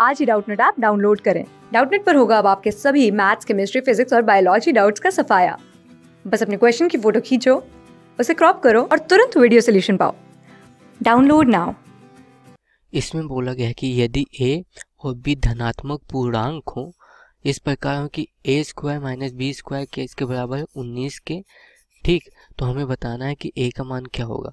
आज ही Doubtnut app download करें डाउटनेट पर होगा अब आपके सभी मैथ्स केमिस्ट्री फिजिक्स और बायोलॉजी डाउट्स का सफाया बस अपने क्वेश्चन की फोटो खींचो उसे क्रॉप करो और तुरंत वीडियो सोल्यूशन पाओ डाउनलोड नाउ इसमें बोला गया है कि यदि ए और बी धनात्मक पूर्णांक हो इस प्रकार हो कि ए स्क्वायर माइनस बी स्क्वायर के इसके बराबर उन्नीस के ठीक तो हमें बताना है कि ए का मान क्या होगा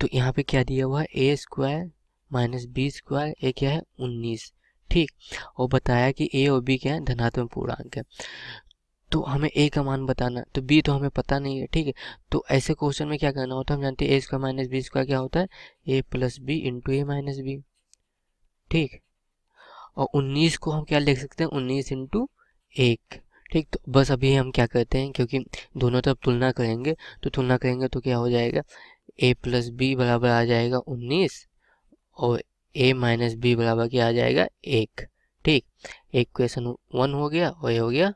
तो यहाँ पे क्या दिया हुआ है A square minus B square A क्या है उन्नीस ठीक और बताया कि ए और बी क्या है धनात्मक पूर्णांक है तो हमें ए का मान बताना तो बी तो हमें पता नहीं है ठीक है तो ऐसे क्वेश्चन में क्या करना होता है हम जानते हैं A square minus B square क्या होता है A plus B into A minus B ठीक और उन्नीस को हम क्या लिख सकते हैं उन्नीस इंटू एक ठीक तो बस अभी हम क्या करते हैं क्योंकि दोनों तरफ तुलना करेंगे तो तुलना करेंगे तो क्या हो जाएगा ए प्लस बी बराबर आ जाएगा उन्नीस और ए माइनस बी बराबर क्या आ जाएगा एक ठीक एक क्वेश्चन वन हो गया और ये हो गया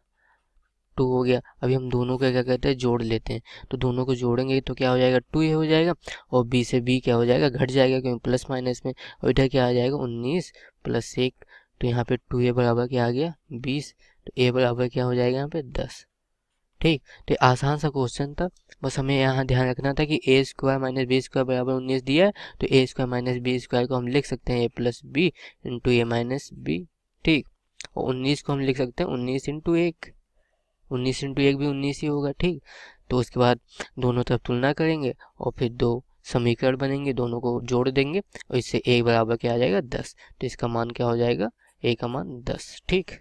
टू हो गया अभी हम दोनों का क्या कहते हैं जोड़ लेते हैं तो दोनों को जोड़ेंगे तो क्या हो जाएगा टू ये हो जाएगा और बी से बी क्या हो जाएगा घट जाएगा क्योंकि प्लस माइनस में और इधर क्या आ जाएगा उन्नीस प्लस एक तो यहाँ पे टू ए बराबर क्या आ गया बीस तो ए बराबर क्या हो जाएगा यहाँ पे दस ठीक तो आसान सा क्वेश्चन था बस हमें यहाँ ध्यान रखना था कि ए स्क्वायर माइनस बी स्क्वायर बराबर उन्नीस दिया है तो a square minus B square को हम लिख सकते हैं a plus B into A minus B ठीक और उन्नीस को हम लिख सकते हैं उन्नीस इंटू एक उन्नीस इंटू एक भी उन्नीस ही होगा ठीक तो उसके बाद दोनों तरफ तुलना करेंगे और फिर दो समीकरण बनेंगे दोनों को जोड़ देंगे और इससे एक बराबर क्या आ जाएगा दस तो इसका मान क्या हो जाएगा ए का मान दस ठीक